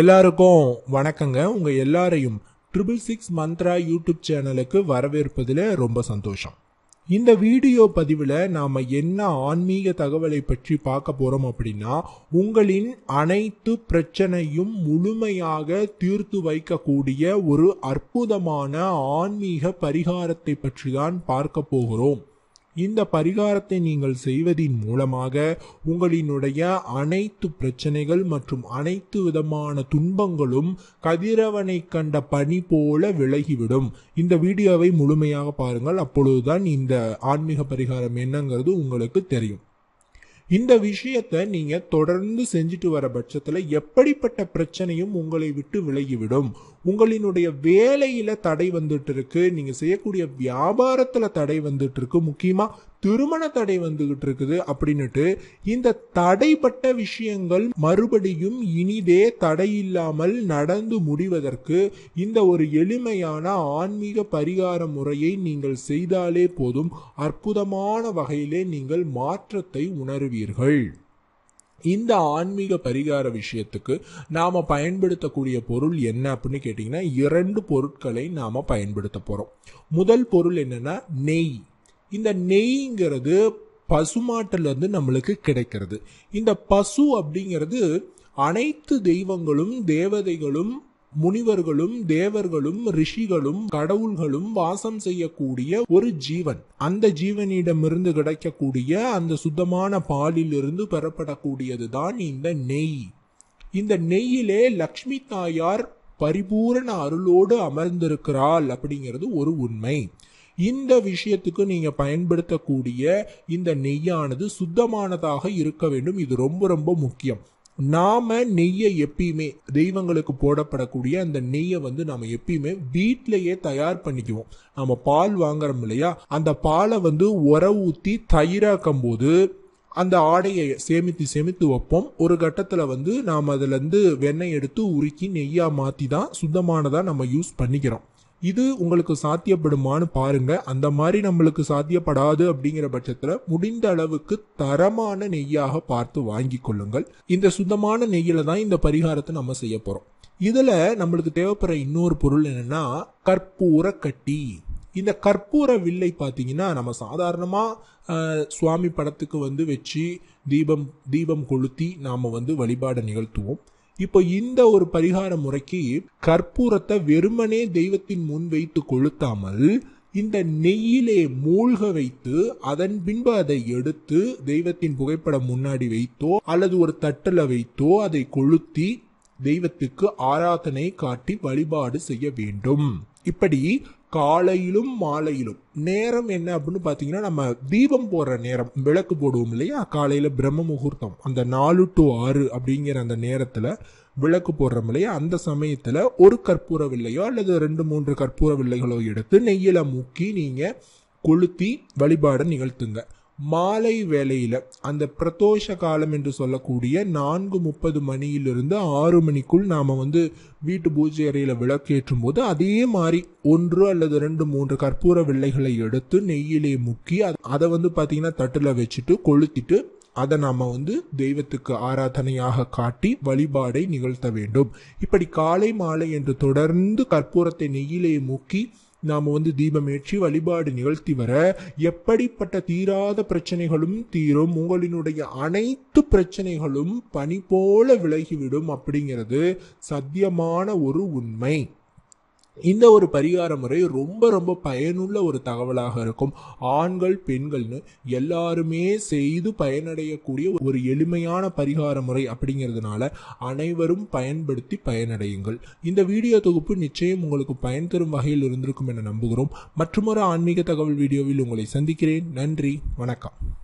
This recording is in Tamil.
எல்லாருக்கும் வணக்கங்க உங்கள் எல்லாரையும் ட்ரிபிள் சிக்ஸ் மந்த்ரா யூடியூப் சேனலுக்கு வரவேற்பதில் ரொம்ப சந்தோஷம் இந்த வீடியோ பதிவில் நாம் என்ன ஆன்மீக தகவலை பற்றி பார்க்க போகிறோம் அப்படின்னா உங்களின் அனைத்து பிரச்சனையும் முழுமையாக தீர்த்து வைக்கக்கூடிய ஒரு அற்புதமான ஆன்மீக பரிகாரத்தை பற்றி தான் பார்க்க போகிறோம் இந்த பரிகாரத்தை நீங்கள் செய்வதின் மூலமாக உங்களினுடைய அனைத்து பிரச்சனைகள் மற்றும் அனைத்து விதமான துன்பங்களும் கதிரவனை கண்ட பனி போல விலகிவிடும் இந்த வீடியோவை முழுமையாக பாருங்கள் அப்பொழுதுதான் இந்த ஆன்மீக பரிகாரம் என்னங்கிறது உங்களுக்கு தெரியும் இந்த விஷயத்தை நீங்க தொடர்ந்து செஞ்சுட்டு வர பட்சத்துல எப்படிப்பட்ட பிரச்சனையும் உங்களை விட்டு விலகிவிடும் உங்களினுடைய வேலையில தடை வந்துட்டு இருக்கு நீங்க செய்யக்கூடிய வியாபாரத்துல தடை வந்துட்டு இருக்கு முக்கியமா திருமண தடை வந்துகிட்டு இருக்குது அப்படின்னுட்டு இந்த தடைப்பட்ட விஷயங்கள் மறுபடியும் இனிதே தடையில்லாமல் நடந்து முடிவதற்கு இந்த ஒரு எளிமையான ஆன்மீக பரிகார முறையை நீங்கள் செய்தாலே போதும் அற்புதமான வகையிலே நீங்கள் மாற்றத்தை உணருவீர்கள் இந்த ஆன்மீக பரிகார விஷயத்துக்கு நாம் பயன்படுத்தக்கூடிய பொருள் என்ன அப்படின்னு கேட்டிங்கன்னா இரண்டு பொருட்களை நாம் பயன்படுத்த போகிறோம் முதல் பொருள் என்னென்னா நெய் இந்த நெய்ங்கிறது பசுமாட்டிலிருந்து நம்மளுக்கு கிடைக்கிறது இந்த பசு அப்படிங்கிறது அனைத்து தெய்வங்களும் தேவதைகளும் முனிவர்களும் தேவர்களும் ரிஷிகளும் கடவுள்களும் வாசம் செய்யக்கூடிய ஒரு ஜீவன் அந்த ஜீவனிடமிருந்து கிடைக்கக்கூடிய அந்த சுத்தமான பாலிலிருந்து பெறப்படக்கூடியதுதான் இந்த நெய் இந்த நெய்யிலே லக்ஷ்மி தாயார் பரிபூரண அருளோடு அமர்ந்திருக்கிறாள் அப்படிங்கிறது ஒரு உண்மை இந்த விஷயத்துக்கு நீங்கள் பயன்படுத்தக்கூடிய இந்த நெய்யானது சுத்தமானதாக இருக்க வேண்டும் இது ரொம்ப ரொம்ப முக்கியம் நாம் நெய்யை எப்பயுமே தெய்வங்களுக்கு போடப்படக்கூடிய அந்த நெய்யை வந்து நம்ம எப்பயுமே வீட்டிலையே தயார் பண்ணிக்குவோம் நம்ம பால் வாங்குறோம் இல்லையா அந்த பாலை வந்து உர ஊற்றி தயிராக்கும் போது அந்த ஆடையை சேமித்து சேமித்து வைப்போம் ஒரு கட்டத்தில் வந்து நாம் அதுலேருந்து வெண்ணெய் எடுத்து உருக்கி நெய்யாக மாற்றி தான் சுத்தமானதாக நம்ம யூஸ் பண்ணிக்கிறோம் இது உங்களுக்கு சாத்தியப்படுமான்னு பாருங்க அந்த மாதிரி நம்மளுக்கு சாத்தியப்படாது அப்படிங்கிற பட்சத்துல முடிந்த அளவுக்கு தரமான நெய்யாக பார்த்து வாங்கி கொள்ளுங்கள் இந்த சுத்தமான நெய்யில தான் இந்த பரிகாரத்தை நம்ம செய்ய போறோம் இதுல நம்மளுக்கு தேவைப்படுற இன்னொரு பொருள் என்னன்னா கற்பூர கட்டி இந்த கற்பூர வில்லை பார்த்தீங்கன்னா நம்ம சாதாரணமாக சுவாமி படத்துக்கு வந்து வச்சு தீபம் தீபம் கொளுத்தி நாம் வந்து வழிபாடை நிகழ்த்துவோம் இப்போ இந்த ஒரு பரிகார முறைக்கு கற்பூரத்தை வெறுமனே தெய்வத்தின் முன் வைத்து கொளுத்தாமல் இந்த நெய்யிலே மூழ்க வைத்து அதன் பின்பு அதை எடுத்து தெய்வத்தின் புகைப்படம் முன்னாடி வைத்தோ அல்லது ஒரு தட்டில் வைத்தோ அதை கொளுத்தி தெய்வத்துக்கு ஆராதனை காட்டி வழிபாடு செய்ய வேண்டும் இப்படி காலையிலும் மாலையிலும் நேரம் என்ன அப்படின்னு பார்த்தீங்கன்னா நம்ம தீபம் போடுற நேரம் விளக்கு போடுவோம் இல்லையா காலையில் பிரம்ம முகூர்த்தம் அந்த நாலு டு ஆறு அப்படிங்கிற அந்த நேரத்தில் விளக்கு போடுறோம் இல்லையா அந்த சமயத்தில் ஒரு கற்பூர வில்லையோ அல்லது ரெண்டு மூன்று கற்பூர வில்லைகளோ எடுத்து நெய்யில் முக்கி நீங்கள் கொளுத்தி வழிபாடை நிகழ்த்துங்க மாலை வேளையில் அந்த பிரதோஷ காலம் என்று சொல்லக்கூடிய நான்கு முப்பது மணியிலிருந்து ஆறு மணிக்குள் நாம் வந்து வீட்டு பூஜை அறையில் விளக்கேற்றும் போது அதே மாதிரி ஒன்று அல்லது ரெண்டு மூன்று கற்பூர வெள்ளைகளை எடுத்து நெய்யிலே முக்கி அதை வந்து பார்த்திங்கன்னா தட்டில் வச்சுட்டு கொளுத்திட்டு அதை நாம் வந்து தெய்வத்துக்கு ஆராதனையாக காட்டி வழிபாடை நிகழ்த்த வேண்டும் இப்படி காலை மாலை என்று தொடர்ந்து கற்பூரத்தை நெய்யிலே முக்கி நாம் வந்து தீபமேற்றி வழிபாடு நிகழ்த்தி வர எப்படிப்பட்ட தீராத பிரச்சனைகளும் தீரும் உங்களினுடைய அனைத்து பிரச்சனைகளும் பனி போல விலகிவிடும் அப்படிங்கிறது சத்தியமான ஒரு உண்மை இந்த ஒரு பரிகார முறை ரொம்ப ரொம்ப பயனுள்ள ஒரு தகவலாக இருக்கும் ஆண்கள் பெண்கள்னு எல்லாருமே செய்து பயனடையக்கூடிய ஒரு எளிமையான பரிகார முறை அப்படிங்கிறதுனால அனைவரும் பயன்படுத்தி பயனடையுங்கள் இந்த வீடியோ தொகுப்பு நிச்சயம் உங்களுக்கு பயன் தரும் வகையில் இருந்திருக்கும் என நம்புகிறோம் மற்றொரு ஆன்மீக தகவல் வீடியோவில் உங்களை சந்திக்கிறேன் நன்றி வணக்கம்